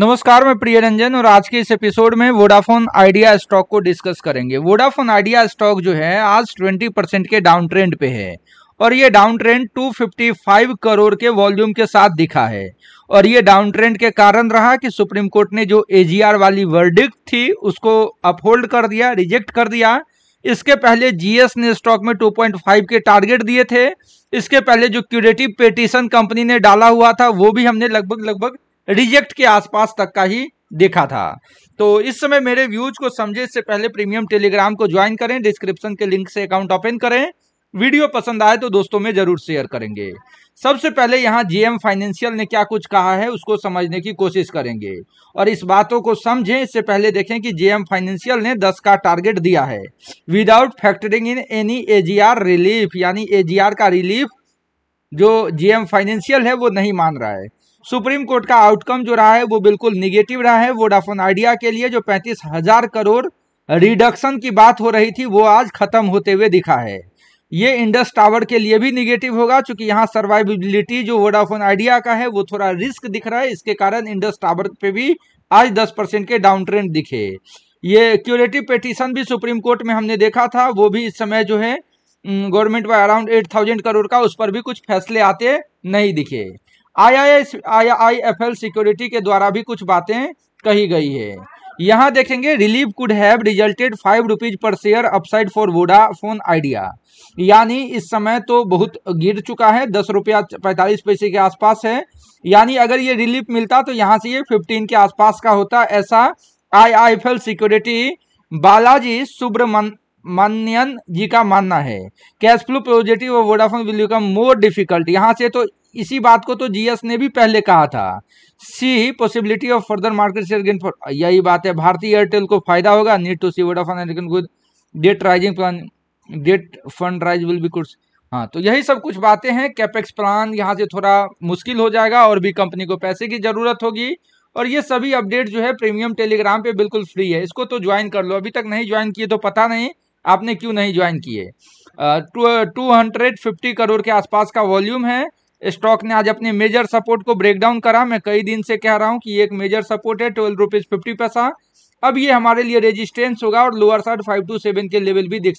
नमस्कार मैं प्रिय रंजन और आज के इस एपिसोड में वोडाफोन आइडिया स्टॉक को डिस्कस करेंगे वोडाफोन आइडिया स्टॉक जो है आज 20 परसेंट के डाउन ट्रेंड पे है और ये डाउन ट्रेंड 255 करोड़ के वॉल्यूम के साथ दिखा है और ये डाउन ट्रेंड के कारण रहा कि सुप्रीम कोर्ट ने जो एजीआर वाली वर्डिक्ट थी उसको अपहोल्ड कर दिया रिजेक्ट कर दिया इसके पहले जीएस ने स्टॉक में 2.5 के टारगेट दिए थे इसके पहले जो क्यूरेटिव पेटिशन कंपनी ने डाला हुआ था वो भी हमने लगभग लगभग रिजेक्ट के आसपास तक का ही देखा था तो इस समय मेरे व्यूज को समझे इससे पहले प्रीमियम टेलीग्राम को ज्वाइन करें डिस्क्रिप्शन के लिंक से अकाउंट ओपन करें वीडियो पसंद आए तो दोस्तों में जरूर शेयर करेंगे सबसे पहले यहाँ जीएम फाइनेंशियल ने क्या कुछ कहा है उसको समझने की कोशिश करेंगे और इस बातों को समझें इससे पहले देखें कि जीएम फाइनेंशियल ने 10 का टारगेट दिया है without factoring in any AGR relief यानी एजीआर का रिलीफ जो जीएम फाइनेंशियल है वो नहीं मान रहा है सुप्रीम कोर्ट का आउटकम जो रहा है वो बिल्कुल निगेटिव रहा है वोडाफोन आइडिया के लिए जो पैंतीस हजार करोड़ रिडक्शन की बात हो रही थी वो आज खत्म होते हुए दिखा है ये इंडस टावर के लिए भी निगेटिव होगा क्योंकि यहाँ सर्वाइबिलिटी जो वोडाफोन आइडिया का है वो थोड़ा रिस्क दिख रहा है इसके कारण इंडस टावर पे भी आज 10 परसेंट के डाउन ट्रेंड दिखे ये क्यूरेटिव पिटीशन भी सुप्रीम कोर्ट में हमने देखा था वो भी इस समय जो है government by around eight thousand crore का उस पर भी कुछ फैसले आते नहीं दिखे I I F L Securities के द्वारा भी कुछ बातें कही गई है यहाँ देखेंगे relief could have resulted five rupees पर share upside for Vodafone Idea यानी इस समय तो बहुत गिर चुका है दस रुपया पैंतालीस पैसे के आसपास है यानी अगर ये रिलीफ मिलता तो यहाँ से ये फिफ्टीन के आसपास का होता ऐसा I I F L Securities Balaji Subramanian ji का मानना है कैश फ्लो पॉजिटिव और Vodafone will become more difficult यहाँ से तो इसी बात को तो जीएस ने भी पहले कहा था see possibility of further market share gain for यही बात है भारतीय एयरटेल को फायदा होगा need to see Vodafone and good debt raising plan debt fund raise will be कुछ हाँ तो यही सब कुछ बातें हैं कैपेक्स प्लान यहाँ से थोड़ा मुश्किल हो जाएगा और भी कंपनी को पैसे की ज़रूरत होगी और ये सभी अपडेट जो है प्रीमियम टेलीग्राम पे बिल्कुल फ्री है इसको तो ज्वाइन कर लो अभी तक नहीं ज्वाइन किए तो पता नहीं आपने क्यों नहीं ज्वाइन किए टू हंड्रेड फिफ्टी करोड़ के आसपास का वॉल्यूम है स्टॉक ने आज अपने मेजर सपोर्ट को ब्रेकडाउन करा मैं कई दिन से कह रहा हूँ कि एक मेजर सपोर्ट है ट्वेल्व रुपीज फिफ्टी पैसा अब ये हमारे लिए रेजिस्टेंस होगा और lower side five to seven के लेवल भी देख